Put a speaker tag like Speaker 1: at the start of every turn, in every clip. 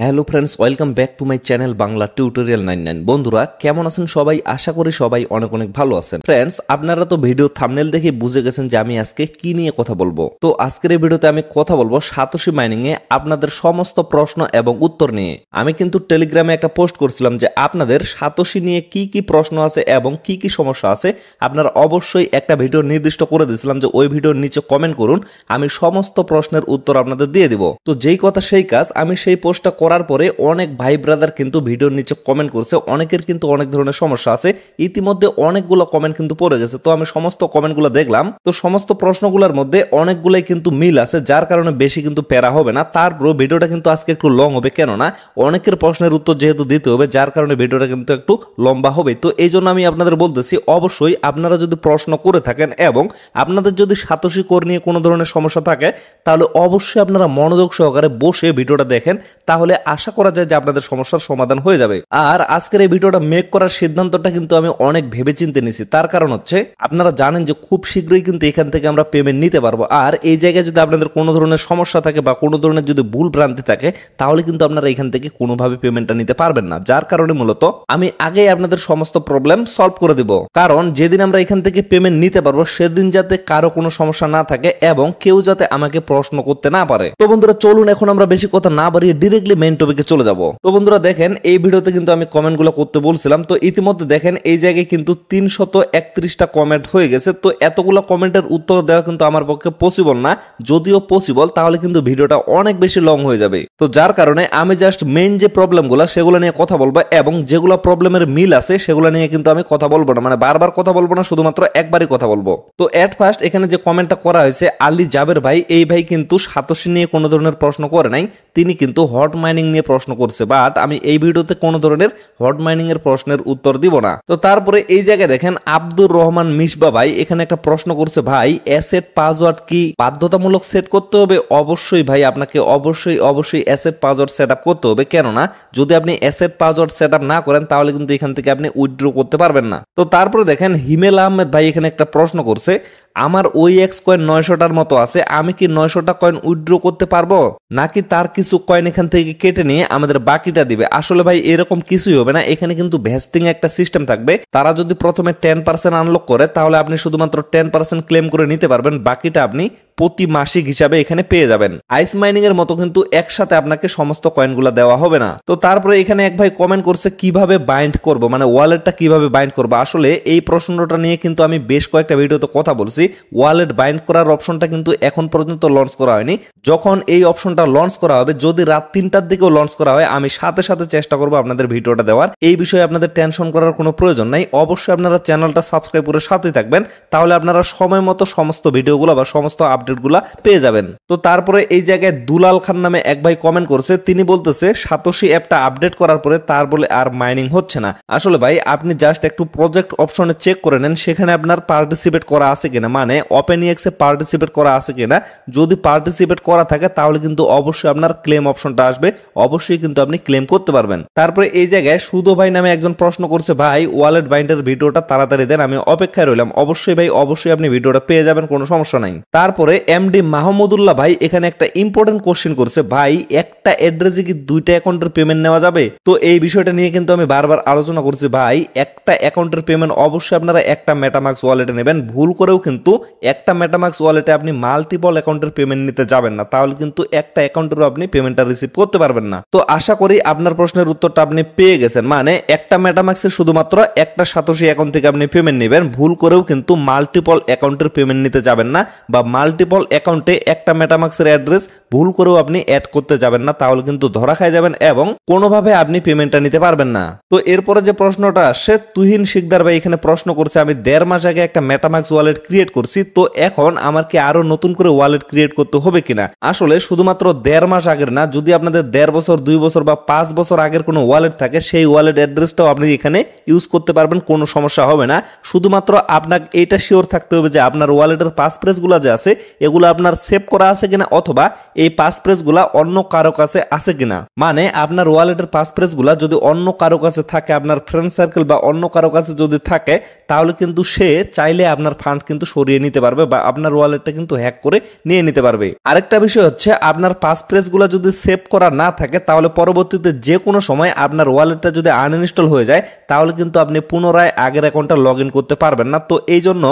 Speaker 1: hello friends welcome back to my channel Bangla tutorial nine nine বন্ধুরা কেমন আছেন সবাই আশা করি সবাই অনেক অনেক ভালো আছেন ফ্রেন্ডস আপনারা তো ভিডিও থামনেল দেখে বুঝে গেছেন যে আমি আজকে কি নিয়ে কথা বলবো তো আজকের এই ভিডিওতে আমি কথা বলবো সাতোশি মাইনিং এ আপনাদের সমস্ত প্রশ্ন এবং উত্তর নিয়ে আমি কিন্তু টেলিগ্রামে একটা পোস্ট করছিলাম যে আপনাদের সাতোশি নিয়ে কি কি প্রশ্ন আছে এবং কি কি সমস্যা আছে আপনারা অবশ্যই একটা ভিডিও নির্দিষ্ট করে দিয়েছিলাম যে ওই ভিডিওর নিচে কমেন্ট করুন আমি সমস্ত প্রশ্নের উত্তর আপনাদের দিয়ে দিব তো যেই কথা সেই কাজ আমি সেই পোস্টটা করার পরে অনেক ভাই ব্রাদার কিন্তু ভিডিওর নিচে কমেন্ট করছে অনেকের কিন্তু অনেক ধরনের সমস্যা আছে ইতিমধ্যে অনেকগুলো কমেন্ট কিন্তু পড়ে গেছে তো আমি সমস্ত কমেন্টগুলো দেখলাম তো সমস্ত প্রশ্নগুলোর মধ্যে অনেকগুলোই কিন্তু মিল আছে যার কারণে বেশি কিন্তু প্যারা হবে না তারপর ভিডিওটা কিন্তু আজকে একটু লং হবে কেননা অনেকের প্রশ্নের উত্তর যেহেতু দিতে হবে যার কারণে ভিডিওটা কিন্তু একটু লম্বা হবে তো এই জন্য আমি আপনাদের বলতেছি অবশ্যই আপনারা যদি প্রশ্ন করে থাকেন এবং আপনাদের যদি সাতসী কর নিয়ে কোনো ধরনের সমস্যা থাকে তাহলে অবশ্যই আপনারা মনোযোগ সহকারে বসে ভিডিওটা দেখেন তাহলে তাহলে আশা করা যায় যে আপনাদের সমস্যার সমাধান হয়ে যাবে আর আজকের এই ভিডিওটা মেক করার সিদ্ধান্তটা কিন্তু আমি অনেক ভেবে চিনতে নিছি তার কারণ হচ্ছে আপনারা জানেন যে খুব শীঘ্রই কিন্তু এখান থেকে আমরা পেমেন্ট নিতে পারবো আর এই জায়গায় যদি আপনাদের কোনো ধরনের সমস্যা থাকে বা কোনো ধরনের যদি ভুল ভ্রান্তি থাকে তাহলে কিন্তু আপনারা এখান থেকে কোনোভাবে পেমেন্টটা নিতে পারবেন না যার কারণে মূলত আমি আগেই আপনাদের সমস্ত প্রবলেম সলভ করে দিব কারণ যেদিন আমরা এখান থেকে পেমেন্ট নিতে পারবো সেদিন যাতে কারো কোনো সমস্যা না থাকে এবং কেউ যাতে আমাকে প্রশ্ন করতে না পারে তো বন্ধুরা চলুন এখন আমরা বেশি কথা না বাড়িয়ে ডিরেক্টলি মেন টপিকে চলে যাব তো বন্ধুরা দেখেন এই ভিডিওতে কিন্তু আমি কমেন্টগুলো করতে বলছিলাম তো ইতিমধ্যে দেখেন এই জায়গায় কিন্তু তিনশত একত্রিশটা কমেন্ট হয়ে গেছে তো এতগুলো কমেন্টের উত্তর দেওয়া কিন্তু আমার পক্ষে পসিবল না যদিও পসিবল তাহলে কিন্তু ভিডিওটা অনেক বেশি লং হয়ে যাবে তো যার কারণে আমি জাস্ট মেন যে প্রবলেমগুলো সেগুলো নিয়ে কথা বলবো এবং যেগুলো প্রবলেমের মিল আছে সেগুলো নিয়ে কিন্তু আমি কথা বলবো না মানে বারবার কথা বলবো না শুধুমাত্র একবারই কথা বলবো তো অ্যাট ফার্স্ট এখানে যে কমেন্টটা করা হয়েছে আলী জাবের ভাই এই ভাই কিন্তু সাতোশি নিয়ে কোনো ধরনের প্রশ্ন করে নাই তিনি কিন্তু হট মাই মাইনিং নিয়ে প্রশ্ন করছে বাট আমি এই ভিডিওতে কোনো ধরনের হট মাইনিং এর প্রশ্নের উত্তর দিব না তো তারপরে এই জায়গায় দেখেন আব্দুর রহমান মিসবা ভাই এখানে একটা প্রশ্ন করছে ভাই অ্যাসেট পাসওয়ার্ড কি বাধ্যতামূলক সেট করতে হবে অবশ্যই ভাই আপনাকে অবশ্যই অবশ্যই অ্যাসেট পাসওয়ার্ড সেট আপ করতে হবে কেননা যদি আপনি অ্যাসেট পাসওয়ার্ড সেট না করেন তাহলে কিন্তু এখান থেকে আপনি উইথড্র করতে পারবেন না তো তারপরে দেখেন হিমেল আহমেদ ভাই এখানে একটা প্রশ্ন করছে আমার ওই এক্স কয়েন নয়শোটার মতো আছে আমি কি নয়শোটা কয়েন উইথড্র করতে পারবো নাকি তার কিছু কয়েন এখান থেকে কেটে নিয়ে আমাদের বাকিটা দিবে আসলে ভাই এরকম কিছুই হবে না এখানে কিন্তু ভেস্টিং একটা সিস্টেম থাকবে তারা যদি প্রথমে টেন পার্সেন্ট আনলক করে তাহলে আপনি শুধুমাত্র টেন পার্সেন্ট ক্লেম করে নিতে পারবেন বাকিটা আপনি প্রতি মাসিক হিসাবে এখানে পেয়ে যাবেন আইস মাইনিং এর মতো কিন্তু একসাথে আপনাকে সমস্ত কয়েনগুলো দেওয়া হবে না তো তারপরে এখানে এক ভাই কমেন্ট করছে কিভাবে বাইন্ড করব মানে ওয়ালেটটা কিভাবে বাইন্ড করব আসলে এই প্রশ্নটা নিয়ে কিন্তু আমি বেশ কয়েকটা ভিডিওতে কথা বলছি বলছি ওয়ালেট বাইন্ড করার অপশনটা কিন্তু এখন পর্যন্ত লঞ্চ করা হয়নি যখন এই অপশনটা লঞ্চ করা হবে যদি রাত তিনটার দিকেও লঞ্চ করা হয় আমি সাথে সাথে চেষ্টা করবো আপনাদের ভিডিওটা দেওয়ার এই বিষয়ে আপনাদের টেনশন করার কোনো প্রয়োজন নাই অবশ্যই আপনারা চ্যানেলটা সাবস্ক্রাইব করে সাথে থাকবেন তাহলে আপনারা সময় মতো সমস্ত ভিডিওগুলো বা সমস্ত আপডেটগুলো পেয়ে যাবেন তো তারপরে এই জায়গায় দুলাল খান নামে এক ভাই কমেন্ট করছে তিনি বলতেছে সাতোশি অ্যাপটা আপডেট করার পরে তার বলে আর মাইনিং হচ্ছে না আসলে ভাই আপনি জাস্ট একটু প্রজেক্ট অপশনে চেক করে নেন সেখানে আপনার পার্টিসিপেট করা আছে কিনা মানে ওপেন এক্সে পার্টিসিপেট করা আছে কিনা যদি পার্টিসিপেট করা থাকে তাহলে কিন্তু অবশ্যই আপনার ক্লেম অপশনটা আসবে অবশ্যই কিন্তু আপনি ক্লেম করতে পারবেন তারপরে এই জায়গায় সুদো ভাই নামে একজন প্রশ্ন করছে ভাই ওয়ালেট বাইন্ডার ভিডিওটা তাড়াতাড়ি দেন আমি অপেক্ষায় রইলাম অবশ্যই ভাই অবশ্যই আপনি ভিডিওটা পেয়ে যাবেন কোনো সমস্যা নাই তারপরে এমডি মাহমুদুল্লাহ ভাই এখানে একটা ইম্পর্টেন্ট কোশ্চেন করছে ভাই একটা অ্যাড্রেসে কি দুইটা অ্যাকাউন্টের পেমেন্ট নেওয়া যাবে তো এই বিষয়টা নিয়ে কিন্তু আমি বারবার আলোচনা করছি ভাই একটা অ্যাকাউন্টের পেমেন্ট অবশ্যই আপনারা একটা মেটামাক্স ওয়ালেটে নেবেন ভুল করেও কিন্তু কিন্তু একটা মেটামাক্স ওয়ালেটে আপনি মাল্টিপল অ্যাকাউন্টের পেমেন্ট নিতে যাবেন না তাহলে কিন্তু একটা অ্যাকাউন্টেরও আপনি পেমেন্টটা রিসিভ করতে পারবেন না তো আশা করি আপনার প্রশ্নের উত্তরটা আপনি পেয়ে গেছেন মানে একটা মেটামাক্সে শুধুমাত্র একটা সাতোশি অ্যাকাউন্ট থেকে আপনি পেমেন্ট নেবেন ভুল করেও কিন্তু মাল্টিপল অ্যাকাউন্টের পেমেন্ট নিতে যাবেন না বা মাল্টিপল অ্যাকাউন্টে একটা মেটামাক্সের অ্যাড্রেস ভুল করেও আপনি অ্যাড করতে যাবেন না তাহলে কিন্তু ধরা খায় যাবেন এবং কোনোভাবে আপনি পেমেন্টটা নিতে পারবেন না তো এরপরে যে প্রশ্নটা আসছে তুহিন শিকদার ভাই এখানে প্রশ্ন করছে আমি দেড় মাস আগে একটা মেটামাক্স ওয়ালেট ক্রিয়েট ক্রিয়েট করছি তো এখন আমার কি আরও নতুন করে ওয়ালেট ক্রিয়েট করতে হবে কিনা আসলে শুধুমাত্র দেড় মাস আগের না যদি আপনাদের দেড় বছর দুই বছর বা পাঁচ বছর আগের কোনো ওয়ালেট থাকে সেই ওয়ালেট অ্যাড্রেসটাও আপনি এখানে ইউজ করতে পারবেন কোনো সমস্যা হবে না শুধুমাত্র আপনাকে এটা শিওর থাকতে হবে যে আপনার ওয়ালেটের পাসপ্রেসগুলো যে আছে এগুলো আপনার সেভ করা আছে কিনা অথবা এই পাসপ্রেসগুলা অন্য কারো কাছে আছে কিনা মানে আপনার ওয়ালেটের পাসপ্রেসগুলা যদি অন্য কারো কাছে থাকে আপনার ফ্রেন্ড সার্কেল বা অন্য কারো কাছে যদি থাকে তাহলে কিন্তু সে চাইলে আপনার ফান্ড কিন্তু করিয়ে নিতে পারবে বা আপনার ওয়ালেটটা কিন্তু হ্যাক করে নিয়ে নিতে পারবে আরেকটা বিষয় হচ্ছে আপনার পাসপ্রেসগুলো যদি সেভ করা না থাকে তাহলে পরবর্তীতে যে কোনো সময় আপনার ওয়ালেটটা যদি আনইনস্টল হয়ে যায় তাহলে কিন্তু আপনি পুনরায় আগের অ্যাকাউন্টটা লগ ইন করতে পারবেন না তো এই জন্য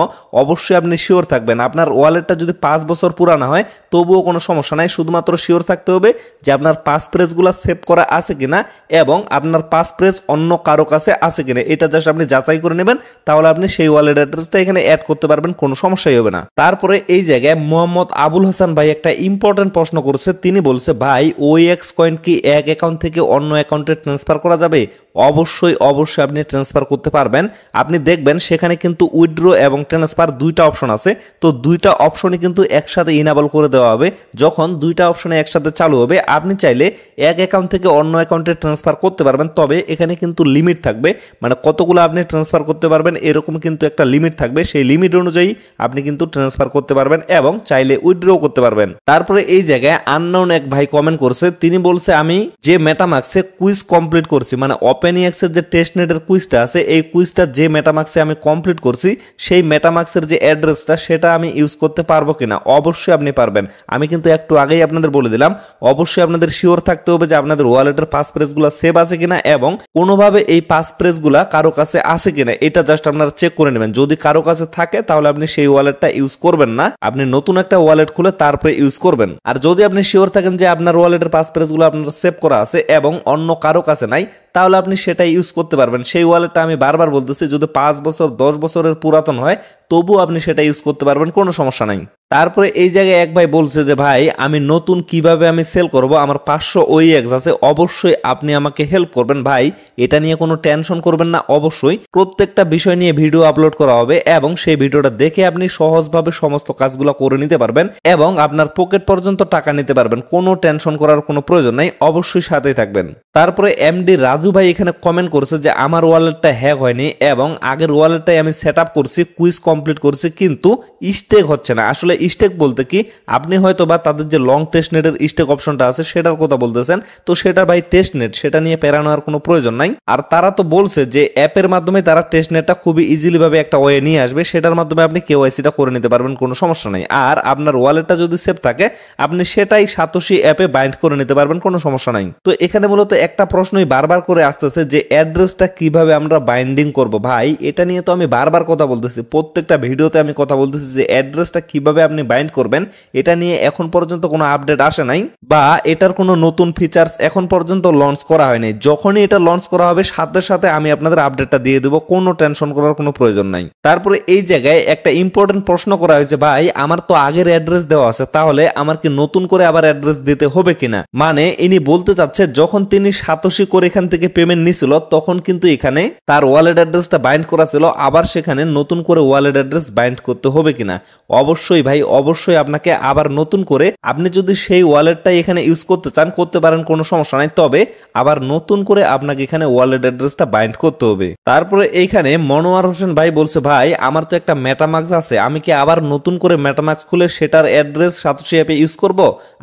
Speaker 1: অবশ্যই আপনি শিওর থাকবেন আপনার ওয়ালেটটা যদি পাঁচ বছর পুরানো হয় তবুও কোনো সমস্যা নাই শুধুমাত্র শিওর থাকতে হবে যে আপনার পাসপ্রেসগুলো সেভ করা আছে কিনা এবং আপনার পাসপ্রেস অন্য কারো কাছে আছে কিনা এটা জাস্ট আপনি যাচাই করে নেবেন তাহলে আপনি সেই ওয়ালেট অ্যাড্রেসটা এখানে অ্যাড করতে পারবেন কোনো সমস্যাই হবে না তারপরে এই জায়গায় মোহাম্মদ আবুল হাসান ভাই একটা ইম্পর্টেন্ট প্রশ্ন করেছে তিনি বলছে ভাই ওই এক্স কয়েন কি এক অ্যাকাউন্ট থেকে অন্য অ্যাকাউন্টে ট্রান্সফার করা যাবে অবশ্যই অবশ্যই আপনি ট্রান্সফার করতে পারবেন আপনি দেখবেন সেখানে কিন্তু উইড্রো এবং ট্রান্সফার দুইটা অপশন আছে তো দুইটা অপশনই কিন্তু একসাথে ইনাবল করে দেওয়া হবে যখন দুইটা অপশনে একসাথে চালু হবে আপনি চাইলে এক অ্যাকাউন্ট থেকে অন্য অ্যাকাউন্টে ট্রান্সফার করতে পারবেন তবে এখানে কিন্তু লিমিট থাকবে মানে কতগুলো আপনি ট্রান্সফার করতে পারবেন এরকম কিন্তু একটা লিমিট থাকবে সেই লিমিট অনুযায়ী আপনি কিন্তু ট্রান্সফার করতে পারবেন এবং চাইলে উইড্রো করতে পারবেন তারপরে এই জায়গায় আননাউন এক ভাই কমেন্ট করছে তিনি বলছে আমি যে মেটামাক্সে কুইজ কমপ্লিট করছি মানে অপ ওপেন যে টেস্ট নেটের কুইজটা আছে এই কুইজটা যে মেটামাক্সে আমি কমপ্লিট করছি সেই মেটামাক্সের যে অ্যাড্রেসটা সেটা আমি ইউজ করতে পারবো কিনা অবশ্যই আপনি পারবেন আমি কিন্তু একটু আগেই আপনাদের বলে দিলাম অবশ্যই আপনাদের শিওর থাকতে হবে যে আপনাদের ওয়ালেটের পাসপ্রেসগুলো সেভ আছে কিনা এবং কোনোভাবে এই পাসপ্রেসগুলা কারো কাছে আছে কিনা এটা জাস্ট আপনারা চেক করে নেবেন যদি কারো কাছে থাকে তাহলে আপনি সেই ওয়ালেটটা ইউজ করবেন না আপনি নতুন একটা ওয়ালেট খুলে তারপরে ইউজ করবেন আর যদি আপনি শিওর থাকেন যে আপনার ওয়ালেটের পাসপ্রেসগুলো আপনার সেভ করা আছে এবং অন্য কারো কাছে নাই তাহলে আপনি আপনি সেটা ইউজ করতে পারবেন সেই ওয়ালেটটা আমি বারবার বলতেছি যদি পাঁচ বছর দশ বছরের পুরাতন হয় তবুও আপনি সেটা ইউজ করতে পারবেন কোনো সমস্যা নাই তারপরে এই জায়গায় এক ভাই বলছে যে ভাই আমি নতুন কিভাবে আমি সেল করব আমার পাঁচশো ওই এক্স e আছে অবশ্যই আপনি আমাকে হেল্প করবেন ভাই এটা নিয়ে কোনো টেনশন করবেন না অবশ্যই প্রত্যেকটা বিষয় নিয়ে ভিডিও আপলোড করা হবে এবং সেই ভিডিওটা দেখে আপনি সহজভাবে সমস্ত কাজগুলো করে নিতে পারবেন এবং আপনার পকেট পর্যন্ত টাকা নিতে পারবেন কোনো টেনশন করার কোনো প্রয়োজন নাই অবশ্যই সাথেই থাকবেন তারপরে এমডি রাজু ভাই এখানে কমেন্ট করছে যে আমার ওয়ালেটটা হ্যাক হয়নি এবং আগের ওয়ালেটটাই আমি সেট আপ করছি কুইজ কমপ্লিট করছি কিন্তু স্টেক হচ্ছে না আসলে স্টেক বলতে কি আপনি হয়তো বা তাদের যে লং টেস্ট নেটের স্টেক অপশনটা আছে সেটার কথা বলতেছেন তো সেটা ভাই টেস্ট নেট সেটা নিয়ে পেরানো আর কোনো প্রয়োজন নাই আর তারা তো বলছে যে অ্যাপের মাধ্যমে তারা টেস্ট নেটটা খুবই ইজিলিভাবে একটা ওয়ে নিয়ে আসবে সেটার মাধ্যমে আপনি ওয়াইসিটা করে নিতে পারবেন কোনো সমস্যা নাই আর আপনার ওয়ালেটটা যদি সেভ থাকে আপনি সেটাই সাতোশি অ্যাপে বাইন্ড করে নিতে পারবেন কোনো সমস্যা নাই তো এখানে মূলত একটা প্রশ্নই বারবার করে আসতেছে যে অ্যাড্রেসটা কিভাবে আমরা বাইন্ডিং করব ভাই এটা নিয়ে তো আমি বারবার কথা বলতেছি প্রত্যেকটা ভিডিওতে আমি কথা বলতেছি যে অ্যাড্রেসটা কিভাবে আপনি বাইন্ড করবেন এটা নিয়ে এখন পর্যন্ত কোনো আপডেট আসে নাই বা এটার কোনো নতুন ফিচার্স এখন পর্যন্ত লঞ্চ করা হয়নি যখনই এটা লঞ্চ করা হবে সাথে সাথে আমি আপনাদের আপডেটটা দিয়ে দেবো কোনো টেনশন করার কোনো প্রয়োজন নাই তারপরে এই জায়গায় একটা ইম্পর্টেন্ট প্রশ্ন করা হয়েছে ভাই আমার তো আগের অ্যাড্রেস দেওয়া আছে তাহলে আমার কি নতুন করে আবার অ্যাড্রেস দিতে হবে কিনা মানে ইনি বলতে চাচ্ছে যখন তিনি সাতশি করে এখান থেকে পেমেন্ট নিছিল তখন কিন্তু এখানে তার ওয়ালেট অ্যাড্রেসটা বাইন্ড করা ছিল আবার সেখানে নতুন করে ওয়ালেট অ্যাড্রেস বাইন্ড করতে হবে কিনা অবশ্যই ভাই তাই অবশ্যই আপনাকে আবার নতুন করে আপনি যদি সেই ওয়ালেটটাই এখানে ইউজ করতে চান করতে পারেন কোনো সমস্যা নাই তবে আবার নতুন করে আপনাকে এখানে ওয়ালেট অ্যাড্রেসটা বাইন্ড করতে হবে তারপরে এইখানে মনোয়ার হোসেন ভাই বলছে ভাই আমার তো একটা ম্যাটামাক্স আছে আমি কি আবার নতুন করে ম্যাটামাক্স খুলে সেটার অ্যাড্রেস সাতশো অ্যাপে ইউজ করব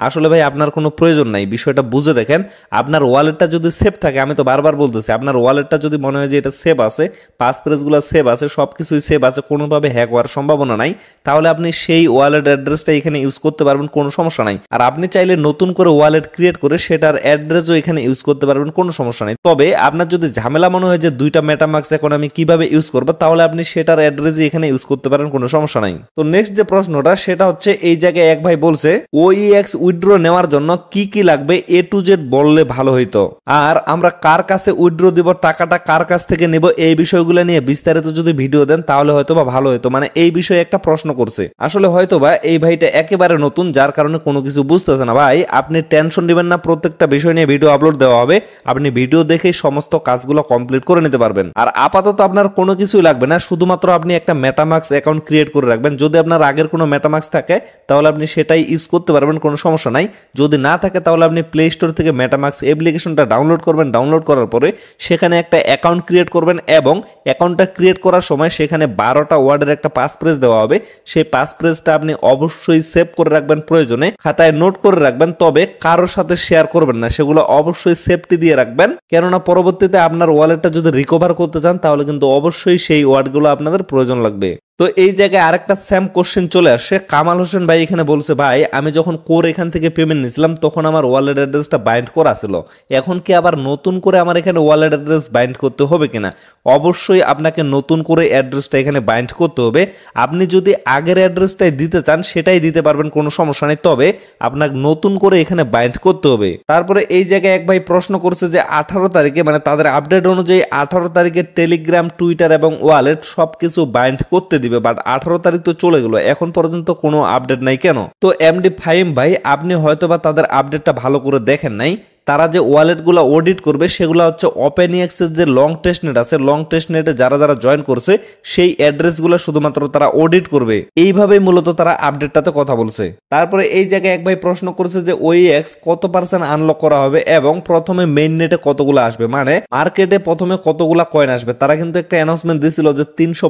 Speaker 1: আসলে ভাই আপনার কোনো প্রয়োজন নাই বিষয়টা বুঝে দেখেন আপনার ওয়ালেটটা যদি সেভ থাকে আমি তো বারবার বলতেছি আপনার ওয়ালেটটা যদি মনে হয় যে এটা সেভ আছে পাসপ্রেসগুলো সেভ আছে সব কিছুই সেভ আছে কোনোভাবে হ্যাক হওয়ার সম্ভাবনা নাই তাহলে আপনি সেই ওয়ালেট ওয়ালেট অ্যাড্রেসটা এখানে ইউজ করতে পারবেন কোনো সমস্যা নাই আর আপনি চাইলে নতুন করে ওয়ালেট ক্রিয়েট করে সেটার অ্যাড্রেসও এখানে ইউজ করতে পারবেন কোনো সমস্যা নাই তবে আপনার যদি ঝামেলা মনে হয় যে দুইটা মেটামাক্স এখন আমি কিভাবে ইউজ করবো তাহলে আপনি সেটার অ্যাড্রেসই এখানে ইউজ করতে পারেন কোনো সমস্যা নাই তো নেক্সট যে প্রশ্নটা সেটা হচ্ছে এই জায়গায় এক ভাই বলছে ওই এক্স উইড্রো নেওয়ার জন্য কি কি লাগবে এ টু জেড বললে ভালো হইতো আর আমরা কার কাছে উইড্রো দিব টাকাটা কার কাছ থেকে নেব এই বিষয়গুলো নিয়ে বিস্তারিত যদি ভিডিও দেন তাহলে হয়তো বা ভালো হইতো মানে এই বিষয়ে একটা প্রশ্ন করছে আসলে হয়তো হয়তোবা এই ভাইটা একেবারে নতুন যার কারণে কোনো কিছু বুঝতেছে না ভাই আপনি টেনশন নেবেন না প্রত্যেকটা বিষয় নিয়ে ভিডিও আপলোড দেওয়া হবে আপনি ভিডিও দেখেই সমস্ত কাজগুলো কমপ্লিট করে নিতে পারবেন আর আপাতত আপনার কোনো কিছুই লাগবে না শুধুমাত্র আপনি একটা মেটামাক্স অ্যাকাউন্ট ক্রিয়েট করে রাখবেন যদি আপনার আগের কোনো মেটামাক্স থাকে তাহলে আপনি সেটাই ইউজ করতে পারবেন কোনো সমস্যা নাই যদি না থাকে তাহলে আপনি প্লে স্টোর থেকে মেটামাক্স অ্যাপ্লিকেশনটা ডাউনলোড করবেন ডাউনলোড করার পরে সেখানে একটা অ্যাকাউন্ট ক্রিয়েট করবেন এবং অ্যাকাউন্টটা ক্রিয়েট করার সময় সেখানে বারোটা ওয়ার্ডের একটা পাসপ্রেস দেওয়া হবে সেই পাসপ্রেসটা আপনি অবশ্যই সেভ করে রাখবেন প্রয়োজনে খাতায় নোট করে রাখবেন তবে কারোর সাথে শেয়ার করবেন না সেগুলো অবশ্যই সেফটি দিয়ে রাখবেন কেননা পরবর্তীতে আপনার ওয়ালেটটা যদি রিকভার করতে চান তাহলে কিন্তু অবশ্যই সেই ওয়ার্ডগুলো আপনাদের প্রয়োজন লাগবে তো এই জায়গায় আরেকটা স্যাম কোশ্চেন চলে আসে কামাল হোসেন ভাই এখানে বলছে ভাই আমি যখন কোর এখান থেকে পেমেন্ট নিয়েছিলাম তখন আমার ওয়ালেট অ্যাড্রেসটা বাইন্ড করা ছিল এখন কি আবার নতুন করে আমার এখানে ওয়ালেট অ্যাড্রেস বাইন্ড করতে হবে কিনা অবশ্যই আপনাকে নতুন করে অ্যাড্রেসটা এখানে বাইন্ড করতে হবে আপনি যদি আগের অ্যাড্রেসটাই দিতে চান সেটাই দিতে পারবেন কোনো সমস্যা নেই তবে আপনাকে নতুন করে এখানে বাইন্ড করতে হবে তারপরে এই জায়গায় এক ভাই প্রশ্ন করছে যে আঠারো তারিখে মানে তাদের আপডেট অনুযায়ী আঠারো তারিখে টেলিগ্রাম টুইটার এবং ওয়ালেট সব কিছু বাইন্ড করতে দিবে বাট আঠারো তারিখ তো চলে গেলো এখন পর্যন্ত কোনো আপডেট নাই কেন তো এমডি ফাইম ভাই আপনি হয়তোবা তাদের আপডেটটা ভালো করে দেখেন নাই তারা যে ওয়ালেটগুলো অডিট করবে সেগুলো হচ্ছে ওপেন এক্সের যে লং টেস্ট নেট আছে লং টেস্ট নেটে যারা যারা জয়েন করছে সেই অ্যাড্রেসগুলো শুধুমাত্র তারা অডিট করবে এইভাবেই মূলত তারা আপডেটটাতে কথা বলছে তারপরে এই জায়গায় এক ভাই প্রশ্ন করছে যে ওই এক্স কত পার্সেন্ট আনলক করা হবে এবং প্রথমে মেইন নেটে কতগুলো আসবে মানে মার্কেটে প্রথমে কতগুলো কয়েন আসবে তারা কিন্তু একটা অ্যানাউন্সমেন্ট দিয়েছিল যে তিনশো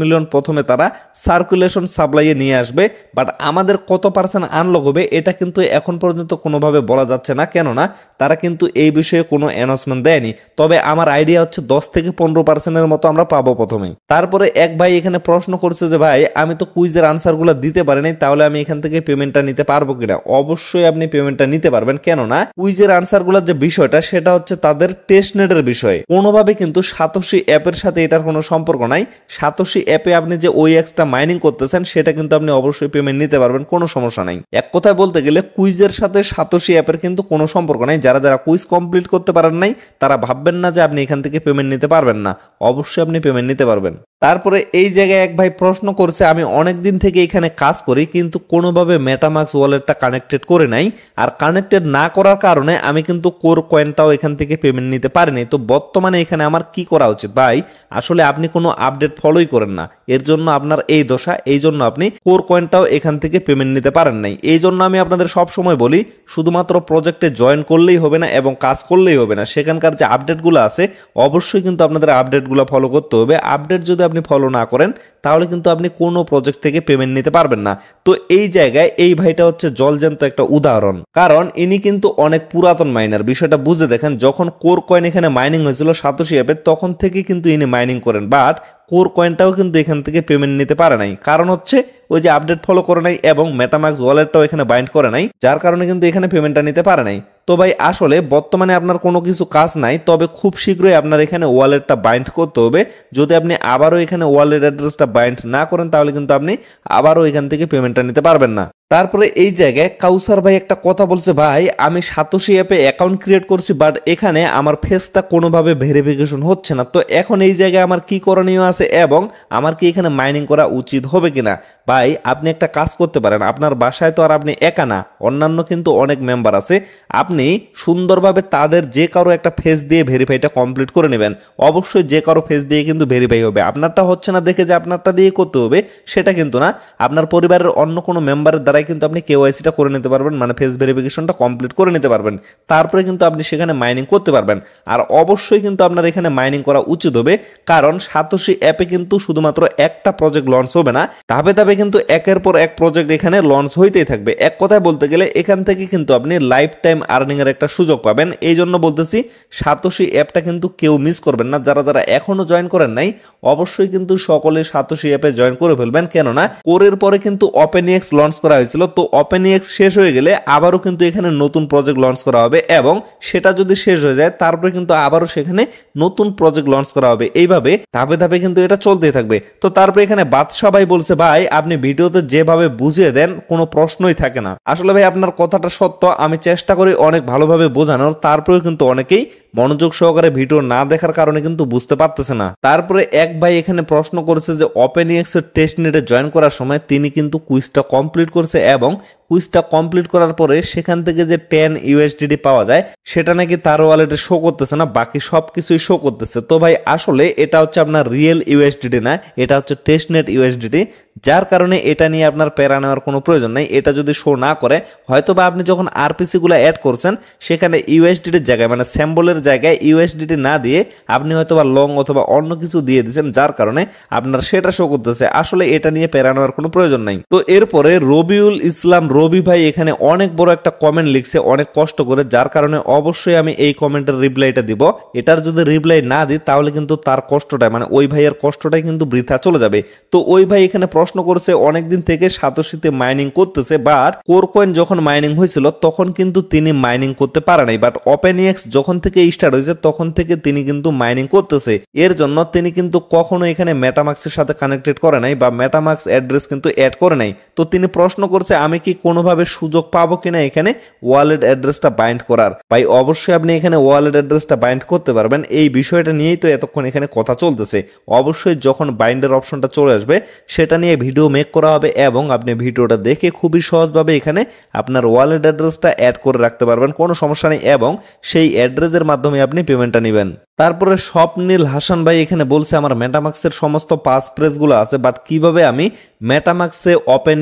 Speaker 1: মিলিয়ন প্রথমে তারা সার্কুলেশন সাপ্লাইয়ে নিয়ে আসবে বাট আমাদের কত পার্সেন্ট আনলক হবে এটা কিন্তু এখন পর্যন্ত কোনোভাবে বলা যাচ্ছে না কেননা তারা কিন্তু এই বিষয়ে কোনো অ্যানাউন্সমেন্ট দেয়নি তবে আমার আইডিয়া হচ্ছে দশ থেকে পনেরো পার্সেন্টের মতো আমরা পাবো প্রথমে তারপরে এক ভাই এখানে প্রশ্ন করছে যে ভাই আমি তো কুইজের আনসারগুলো দিতে পারিনি তাহলে আমি এখান থেকে পেমেন্টটা নিতে পারবো কিনা অবশ্যই আপনি পেমেন্টটা নিতে পারবেন কেননা কুইজের আনসারগুলোর যে বিষয়টা সেটা হচ্ছে তাদের টেস্ট নেটের বিষয় কোনোভাবে কিন্তু সাতোশি অ্যাপের সাথে এটার কোনো সম্পর্ক নাই সাতোশি অ্যাপে আপনি যে ওই এক্সট্রা মাইনিং করতেছেন সেটা কিন্তু আপনি অবশ্যই পেমেন্ট নিতে পারবেন কোনো সমস্যা নাই এক কথায় বলতে গেলে কুইজের সাথে সাতোশি অ্যাপের কিন্তু কোনো সম্পর্ক নাই যারা যারা কুইজ কমপ্লিট করতে পারেন নাই তারা ভাববেন না যে আপনি এখান থেকে পেমেন্ট নিতে পারবেন না অবশ্যই আপনি পেমেন্ট নিতে পারবেন তারপরে এই জায়গায় এক ভাই প্রশ্ন করছে আমি অনেক দিন থেকে এখানে কাজ করি কিন্তু কোনোভাবে মেটামাক্স ওয়ালেটটা কানেক্টেড করে নাই আর কানেক্টেড না করার কারণে আমি কিন্তু কোর কয়েনটাও এখান থেকে পেমেন্ট নিতে পারিনি তো বর্তমানে এখানে আমার কি করা উচিত ভাই আসলে আপনি কোনো আপডেট ফলোই করেন না এর জন্য আপনার এই দশা এই জন্য আপনি কোর কয়েনটাও এখান থেকে পেমেন্ট নিতে পারেন নাই এই জন্য আমি আপনাদের সব সময় বলি শুধুমাত্র প্রজেক্টে জয়েন করলেই হবে না এবং কাজ করলেই হবে না সেখানকার যে আপডেটগুলো আছে অবশ্যই কিন্তু আপনাদের আপডেটগুলো ফলো করতে হবে আপডেট যদি আপনি ফলো না করেন তাহলে কিন্তু আপনি কোনো প্রজেক্ট থেকে পেমেন্ট নিতে পারবেন না তো এই জায়গায় এই ভাইটা হচ্ছে জলজ্যান্ত একটা উদাহরণ কারণ ইনি কিন্তু অনেক পুরাতন মাইনার বিষয়টা বুঝে দেখেন যখন কোর কয়েন এখানে মাইনিং হয়েছিল সাতশি অ্যাপে তখন থেকে কিন্তু ইনি মাইনিং করেন বাট কোর কয়েনটাও কিন্তু এখান থেকে পেমেন্ট নিতে পারে নাই কারণ হচ্ছে ওই যে আপডেট ফলো করে নাই এবং মেটামাক্স ওয়ালেটটাও এখানে বাইন্ড করে নাই যার কারণে কিন্তু এখানে পেমেন্টটা নিতে পারে নাই তো ভাই আসলে বর্তমানে আপনার কোনো কিছু কাজ নাই তবে খুব শীঘ্রই আপনার এখানে ওয়ালেটটা বাইন্ড করতে হবে যদি আপনি আবারও এখানে ওয়ালেট অ্যাড্রেসটা বাইন্ড না করেন তাহলে কিন্তু আপনি আবারও এখান থেকে পেমেন্টটা নিতে পারবেন না তারপরে এই জায়গায় কাউসার ভাই একটা কথা বলছে ভাই আমি সাতোশি অ্যাপে অ্যাকাউন্ট ক্রিয়েট করছি বাট এখানে আমার ফেসটা কোনোভাবে ভেরিফিকেশন হচ্ছে না তো এখন এই জায়গায় আমার কি করণীয় আছে এবং আমার কি এখানে মাইনিং করা উচিত হবে কিনা ভাই আপনি একটা কাজ করতে পারেন আপনার বাসায় তো আর আপনি একা না অন্যান্য কিন্তু অনেক মেম্বার আছে আপনি সুন্দরভাবে তাদের যে কারো একটা ফেস দিয়ে ভেরিফাইটা কমপ্লিট করে নেবেন অবশ্যই যে কারো ফেস দিয়ে কিন্তু ভেরিফাই হবে আপনারটা হচ্ছে না দেখে যে আপনারটা দিয়ে করতে হবে সেটা কিন্তু না আপনার পরিবারের অন্য কোনো মেম্বারের দ্বারা দ্বারাই কিন্তু আপনি কেওয়াইসিটা করে নিতে পারবেন মানে ফেস ভেরিফিকেশনটা কমপ্লিট করে নিতে পারবেন তারপরে কিন্তু আপনি সেখানে মাইনিং করতে পারবেন আর অবশ্যই কিন্তু আপনার এখানে মাইনিং করা উচিত হবে কারণ সাতোশি অ্যাপে কিন্তু শুধুমাত্র একটা প্রজেক্ট লঞ্চ হবে না ধাপে ধাপে কিন্তু একের পর এক প্রজেক্ট এখানে লঞ্চ হইতেই থাকবে এক কথায় বলতে গেলে এখান থেকে কিন্তু আপনি লাইফ টাইম আর্নিংয়ের একটা সুযোগ পাবেন এই জন্য বলতেছি সাতোশি অ্যাপটা কিন্তু কেউ মিস করবেন না যারা যারা এখনও জয়েন করেন নাই অবশ্যই কিন্তু সকলে সাতোশি অ্যাপে জয়েন করে ফেলবেন কেননা কোরের পরে কিন্তু ওপেন এক্স লঞ্চ করা হয়েছে হয়েছিল তো ওপেন এক্স শেষ হয়ে গেলে আবারও কিন্তু এখানে নতুন প্রজেক্ট লঞ্চ করা হবে এবং সেটা যদি শেষ হয়ে যায় তারপরে কিন্তু আবারও সেখানে নতুন প্রজেক্ট লঞ্চ করা হবে এইভাবে ধাপে ধাপে কিন্তু এটা চলতেই থাকবে তো তারপরে এখানে বাদশাহ ভাই বলছে ভাই আপনি ভিডিওতে যেভাবে বুঝিয়ে দেন কোনো প্রশ্নই থাকে না আসলে ভাই আপনার কথাটা সত্য আমি চেষ্টা করি অনেক ভালোভাবে বোঝানোর তারপরেও কিন্তু অনেকেই মনোযোগ সহকারে ভিডিও না দেখার কারণে কিন্তু বুঝতে পারতেছে না তারপরে এক ভাই এখানে প্রশ্ন করেছে যে ওপেন এর টেস্ট নেটে জয়েন করার সময় তিনি কিন্তু কুইজটা কমপ্লিট করেছে এবং কুইজটা কমপ্লিট করার পরে সেখান থেকে যে টেন ইউএসডিডি পাওয়া যায় সেটা নাকি তার ওয়ালেটে শো করতেছে না বাকি সব কিছুই শো করতেছে তো ভাই আসলে এটা হচ্ছে আপনার রিয়েল ইউএসডিডি না এটা হচ্ছে টেস্টনেট ইউএসডিডি যার কারণে এটা নিয়ে আপনার প্যারা নেওয়ার কোনো প্রয়োজন নেই এটা যদি শো না করে হয়তো বা আপনি যখন আরপিসিগুলো অ্যাড করছেন সেখানে ইউএসডিডির জায়গায় মানে স্যাম্বলের জায়গায় ইউএসডিটি না দিয়ে আপনি হয়তো বা লং অথবা অন্য কিছু দিয়ে দিয়েছেন যার কারণে আপনার সেটা শো করতেছে আসলে এটা নিয়ে প্যারা নেওয়ার কোনো প্রয়োজন নেই তো এরপরে রবিউল ইসলাম রবি ভাই এখানে অনেক বড় একটা কমেন্ট লিখছে অনেক কষ্ট করে যার কারণে অবশ্যই আমি এই কমেন্টের রিপ্লাইটা দিব এটার যদি রিপ্লাই না দিই তাহলে কিন্তু তার কষ্টটা মানে ওই ভাইয়ের কষ্টটাই কিন্তু বৃথা চলে যাবে তো ওই ভাই এখানে প্রশ্ন করেছে অনেকদিন থেকে সাতশীতে মাইনিং করতেছে বাট কোরকয়েন যখন মাইনিং হয়েছিল তখন কিন্তু তিনি মাইনিং করতে পারে নাই বাট ওপেন এক্স যখন থেকে স্টার্ট হয়েছে তখন থেকে তিনি কিন্তু মাইনিং করতেছে এর জন্য তিনি কিন্তু কখনো এখানে মেটামাক্সের সাথে কানেক্টেড করে নাই বা মেটামাক্স অ্যাড্রেস কিন্তু অ্যাড করে নাই তো তিনি প্রশ্ন করছে আমি কি কোনোভাবে সুযোগ পাবো কিনা এখানে ওয়ালেট অ্যাড্রেসটা বাইন্ড করার ভাই অবশ্যই আপনি এখানে ওয়ালেট অ্যাড্রেসটা বাইন্ড করতে পারবেন এই বিষয়টা নিয়েই তো এতক্ষণ এখানে কথা চলতেছে অবশ্যই যখন বাইন্ডের অপশনটা চলে আসবে সেটা নিয়ে ভিডিও মেক করা হবে এবং আপনি ভিডিওটা দেখে খুবই সহজভাবে এখানে আপনার ওয়ালেট অ্যাড্রেসটা অ্যাড করে রাখতে পারবেন কোনো সমস্যা নেই এবং সেই অ্যাড্রেসের মাধ্যমে আপনি পেমেন্টটা নেবেন তারপরে স্বপ্নীল হাসান ভাই এখানে বলছে আমার মেটামাক্সের সমস্ত পাস প্রেসগুলো আছে বাট কিভাবে আমি মেটামাক্সে ওপেন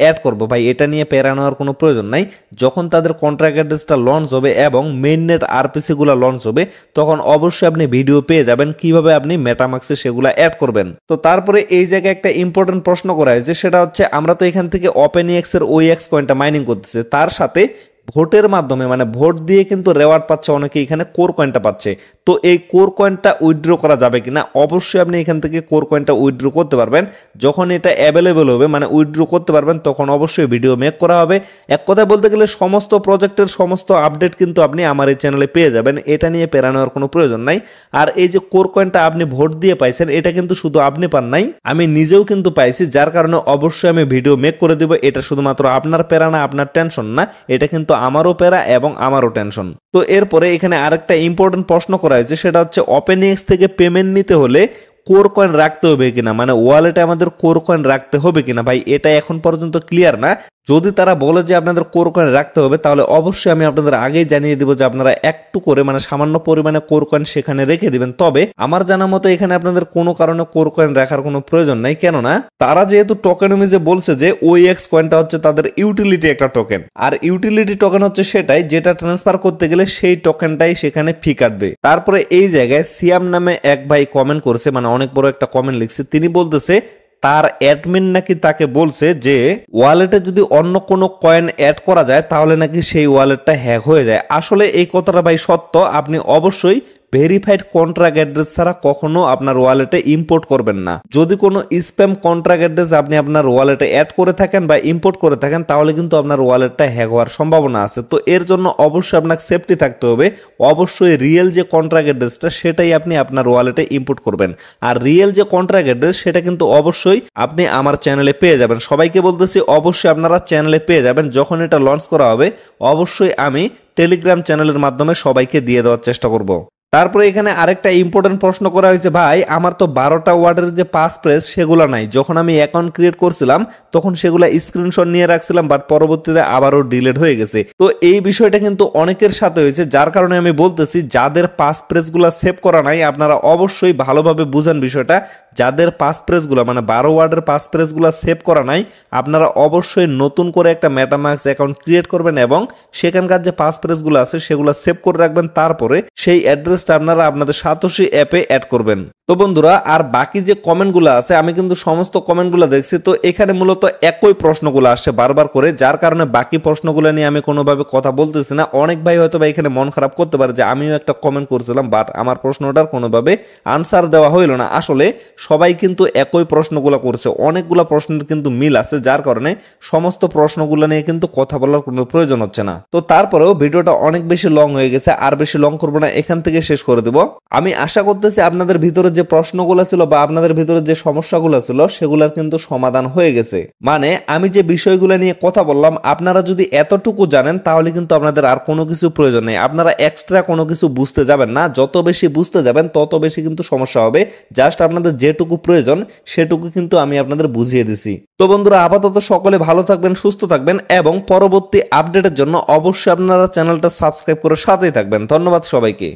Speaker 1: অ্যাড করব ভাই এটা নিয়ে পেরানোর কোনো প্রয়োজন নাই যখন তাদের কন্ট্রাক্ট অ্যাড্রেসটা লঞ্চ হবে এবং মেন নেট আরপিসিগুলো লঞ্চ হবে তখন অবশ্যই আপনি ভিডিও পেয়ে যাবেন কিভাবে আপনি মেটামাক্সে সেগুলো অ্যাড করবেন তো তারপরে এই জায়গায় একটা ইম্পর্টেন্ট প্রশ্ন করা হয়েছে সেটা হচ্ছে আমরা তো এখান থেকে ওপেন ওই এক্স কয়েনটা মাইনিং করতেছে তার সাথে ভোটের মাধ্যমে মানে ভোট দিয়ে কিন্তু রেওয়ার্ড পাচ্ছে অনেকে এখানে কোর কয়েনটা পাচ্ছে তো এই কোর কয়েনটা উইথড্র করা যাবে কিনা অবশ্যই আপনি এখান থেকে কোর কয়েনটা উইথড্র করতে পারবেন যখন এটা অ্যাভেলেবেল হবে মানে উইথড্র করতে পারবেন তখন অবশ্যই ভিডিও মেক করা হবে এক কথায় বলতে গেলে সমস্ত প্রজেক্টের সমস্ত আপডেট কিন্তু আপনি আমার এই চ্যানেলে পেয়ে যাবেন এটা নিয়ে পেরানোর কোনো প্রয়োজন নাই আর এই যে কোর কয়েনটা আপনি ভোট দিয়ে পাইছেন এটা কিন্তু শুধু আপনি পান নাই আমি নিজেও কিন্তু পাইছি যার কারণে অবশ্যই আমি ভিডিও মেক করে দেবো এটা শুধুমাত্র আপনার পেরানা আপনার টেনশন না এটা কিন্তু আমারও প্যারা এবং আমারও টেনশন তো এরপরে এখানে আরেকটা ইম্পর্টেন্ট প্রশ্ন করা হয়েছে সেটা হচ্ছে এক্স থেকে পেমেন্ট নিতে হলে কোর কয়েন রাখতে হবে কিনা মানে ওয়ালেটে আমাদের কোর কয়েন রাখতে হবে কিনা ভাই এটা এখন পর্যন্ত ক্লিয়ার না যদি তারা বলে যে আপনাদের কোর কয়েন রাখতে হবে তাহলে অবশ্যই আমি আপনাদের আগেই জানিয়ে দিব যে আপনারা একটু করে মানে সামান্য পরিমাণে কোর কয়েন সেখানে রেখে দিবেন তবে আমার জানা মতো এখানে আপনাদের কোনো কারণে কোর কয়েন রাখার কোনো প্রয়োজন নাই কেননা তারা যেহেতু টোকেনমিজে বলছে যে ওই এক্স কয়েনটা হচ্ছে তাদের ইউটিলিটি একটা টোকেন আর ইউটিলিটি টোকেন হচ্ছে সেটাই যেটা ট্রান্সফার করতে গেলে সেই টোকেনটাই সেখানে ফি কাটবে তারপরে এই জায়গায় সিয়াম নামে এক ভাই কমেন্ট করেছে মানে অনেক বড় একটা কমেন্ট লিখছে তিনি বলতেছে তার অ্যাডমিন নাকি তাকে বলছে যে ওয়ালেটে যদি অন্য কোনো কয়েন অ্যাড করা যায় তাহলে নাকি সেই ওয়ালেটটা হ্যাক হয়ে যায় আসলে এই কথাটা ভাই সত্য আপনি অবশ্যই ভেরিফাইড কন্ট্রাক্ট অ্যাড্রেস ছাড়া কখনো আপনার ওয়ালেটে ইম্পোর্ট করবেন না যদি কোনো স্প্যাম কন্ট্রাক্ট অ্যাড্রেস আপনি আপনার ওয়ালেটে অ্যাড করে থাকেন বা ইম্পোর্ট করে থাকেন তাহলে কিন্তু আপনার ওয়ালেটটা হ্যাক হওয়ার সম্ভাবনা আছে তো এর জন্য অবশ্যই আপনাকে সেফটি থাকতে হবে অবশ্যই রিয়েল যে কন্ট্রাক্ট অ্যাড্রেসটা সেটাই আপনি আপনার ওয়ালেটে ইম্পোর্ট করবেন আর রিয়েল যে কন্ট্রাক্ট অ্যাড্রেস সেটা কিন্তু অবশ্যই আপনি আমার চ্যানেলে পেয়ে যাবেন সবাইকে বলতেছি অবশ্যই আপনারা চ্যানেলে পেয়ে যাবেন যখন এটা লঞ্চ করা হবে অবশ্যই আমি টেলিগ্রাম চ্যানেলের মাধ্যমে সবাইকে দিয়ে দেওয়ার চেষ্টা করব তারপরে এখানে আরেকটা ইম্পর্টেন্ট প্রশ্ন করা হয়েছে ভাই আমার তো বারোটা ওয়ার্ডের যে পাস প্রেস সেগুলো নাই যখন আমি অ্যাকাউন্ট ক্রিয়েট করছিলাম তখন সেগুলো স্ক্রিনশট নিয়ে রাখছিলাম বাট পরবর্তীতে আবারও ডিলেট হয়ে গেছে তো এই বিষয়টা কিন্তু অনেকের সাথে হয়েছে যার কারণে আমি বলতেছি যাদের পাস প্রেসগুলো সেভ করা নাই আপনারা অবশ্যই ভালোভাবে বুঝান বিষয়টা যাদের পাস প্রেসগুলো মানে বারো ওয়ার্ডের পাস প্রেসগুলো সেভ করা নাই আপনারা অবশ্যই নতুন করে একটা ম্যাটামার্কস অ্যাকাউন্ট ক্রিয়েট করবেন এবং সেখানকার যে পাস প্রেসগুলো আছে সেগুলো সেভ করে রাখবেন তারপরে সেই অ্যাড্রেস রিকোয়েস্ট আপনারা আপনাদের সাতোশি অ্যাপে অ্যাড করবেন তো বন্ধুরা আর বাকি যে কমেন্টগুলো আছে আমি কিন্তু সমস্ত কমেন্টগুলো দেখছি তো এখানে মূলত একই প্রশ্নগুলো আসছে বারবার করে যার কারণে বাকি প্রশ্নগুলো নিয়ে আমি কোনোভাবে কথা বলতেছি না অনেক ভাই হয়তো বা এখানে মন খারাপ করতে পারে যে আমিও একটা কমেন্ট করছিলাম বাট আমার প্রশ্নটার কোনোভাবে আনসার দেওয়া হইল না আসলে সবাই কিন্তু একই প্রশ্নগুলো করছে অনেকগুলো প্রশ্নের কিন্তু মিল আছে যার কারণে সমস্ত প্রশ্নগুলো নিয়ে কিন্তু কথা বলার কোনো প্রয়োজন হচ্ছে না তো তারপরেও ভিডিওটা অনেক বেশি লং হয়ে গেছে আর বেশি লং করবো না এখান থেকে শেষ করে দেব আমি আশা করতেছি আপনাদের ভিতরে যে প্রশ্নগুলো ছিল বা আপনাদের ভিতরে যে সমস্যাগুলো ছিল সেগুলোর কিন্তু সমাধান হয়ে গেছে মানে আমি যে বিষয়গুলো নিয়ে কথা বললাম আপনারা যদি এতটুকু জানেন তাহলে কিন্তু আপনাদের আর কোনো কিছু প্রয়োজন নেই আপনারা এক্সট্রা কোনো কিছু বুঝতে যাবেন না যত বেশি বুঝতে যাবেন তত বেশি কিন্তু সমস্যা হবে জাস্ট আপনাদের যেটুকু প্রয়োজন সেটুকু কিন্তু আমি আপনাদের বুঝিয়ে দিছি তো বন্ধুরা আপাতত সকলে ভালো থাকবেন সুস্থ থাকবেন এবং পরবর্তী আপডেটের জন্য অবশ্যই আপনারা চ্যানেলটা সাবস্ক্রাইব করে সাথেই থাকবেন ধন্যবাদ সবাইকে